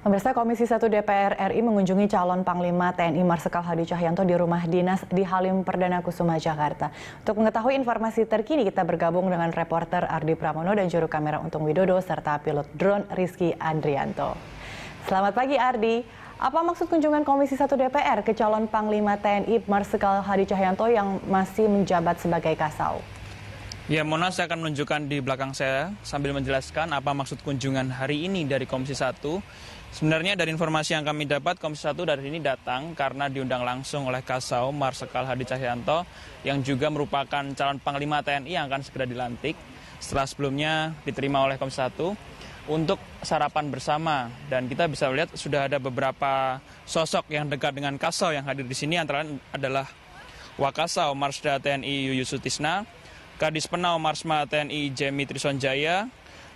Pemirsa Komisi 1 DPR RI mengunjungi calon Panglima TNI Marsikal Hadi Cahyanto di rumah dinas di Halim Perdana Kusuma, Jakarta. Untuk mengetahui informasi terkini, kita bergabung dengan reporter Ardi Pramono dan juru kamera Untung Widodo serta pilot drone Rizky Andrianto. Selamat pagi Ardi. Apa maksud kunjungan Komisi 1 DPR ke calon Panglima TNI Marsikal Hadi Cahyanto yang masih menjabat sebagai Kasau? Ya, Monas saya akan menunjukkan di belakang saya sambil menjelaskan apa maksud kunjungan hari ini dari Komisi 1. Sebenarnya dari informasi yang kami dapat, Komisi 1 dari ini datang karena diundang langsung oleh Kasau Marskal Hadi Cahyanto yang juga merupakan calon Panglima TNI yang akan segera dilantik setelah sebelumnya diterima oleh Komisi 1 untuk sarapan bersama dan kita bisa lihat sudah ada beberapa sosok yang dekat dengan Kasau yang hadir di sini antara lain adalah Wakasau Marsda TNI Yuyusutisna. Kadis Penau Marsma TNI Jemi Trisonjaya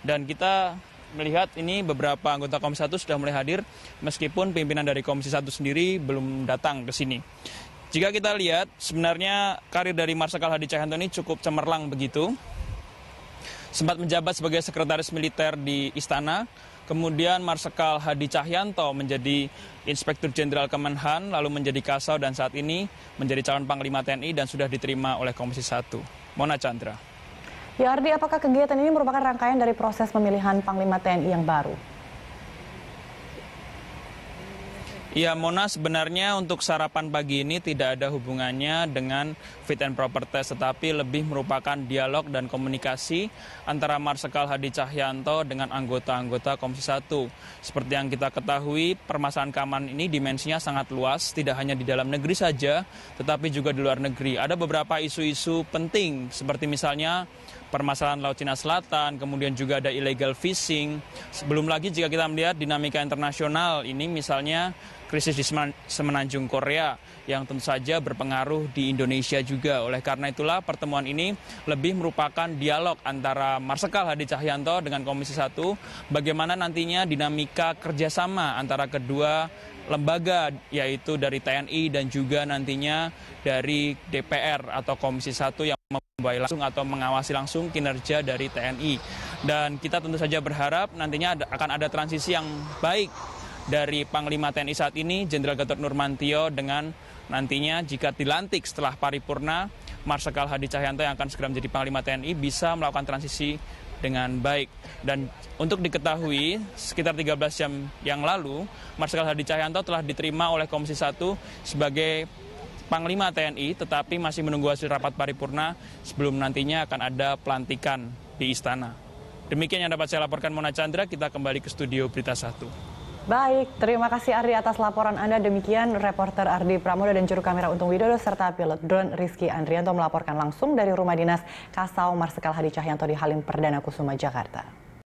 dan kita melihat ini beberapa anggota Komisi 1 sudah mulai hadir meskipun pimpinan dari Komisi 1 sendiri belum datang ke sini. Jika kita lihat sebenarnya karir dari Marsikal Hadi Cahyanto ini cukup cemerlang begitu. Sempat menjabat sebagai sekretaris militer di istana, kemudian Marsikal Hadi Cahyanto menjadi Inspektur Jenderal Kemenhan, lalu menjadi Kasau dan saat ini menjadi calon Panglima TNI dan sudah diterima oleh Komisi 1. Mona Chandra. Ya Ardi, apakah kegiatan ini merupakan rangkaian dari proses pemilihan Panglima TNI yang baru? Ya, Mona, sebenarnya untuk sarapan pagi ini tidak ada hubungannya dengan fit and proper test, tetapi lebih merupakan dialog dan komunikasi antara Marsekal Hadi Cahyanto dengan anggota-anggota Komisi 1. Seperti yang kita ketahui, permasalahan keamanan ini dimensinya sangat luas, tidak hanya di dalam negeri saja, tetapi juga di luar negeri. Ada beberapa isu-isu penting, seperti misalnya permasalahan Laut Cina Selatan, kemudian juga ada illegal fishing. Sebelum lagi jika kita melihat dinamika internasional ini misalnya krisis di semenanjung Korea yang tentu saja berpengaruh di Indonesia juga. Oleh karena itulah pertemuan ini lebih merupakan dialog antara Marsekal Hadi Cahyanto dengan Komisi 1 bagaimana nantinya dinamika kerjasama antara kedua lembaga yaitu dari TNI dan juga nantinya dari DPR atau Komisi 1 yang membawai langsung atau mengawasi langsung kinerja dari TNI. Dan kita tentu saja berharap nantinya akan ada transisi yang baik dari Panglima TNI saat ini, Jenderal Gatot Nurmantio dengan nantinya jika dilantik setelah paripurna, Marsikal Hadi Cahyanto yang akan segera menjadi Panglima TNI bisa melakukan transisi dengan baik. Dan untuk diketahui, sekitar 13 jam yang lalu, Marsikal Hadi Cahyanto telah diterima oleh Komisi 1 sebagai Panglima TNI, tetapi masih menunggu hasil rapat paripurna sebelum nantinya akan ada pelantikan di istana. Demikian yang dapat saya laporkan Mona Chandra, kita kembali ke studio Berita 1. Baik, terima kasih Ardi atas laporan Anda. Demikian reporter Ardi Pramoda dan juru kamera Untung Widodo serta pilot drone Rizky Andrianto melaporkan langsung dari rumah dinas Kasau Marsikal Hadi Cahyanto di Halim Perdana Kusuma, Jakarta.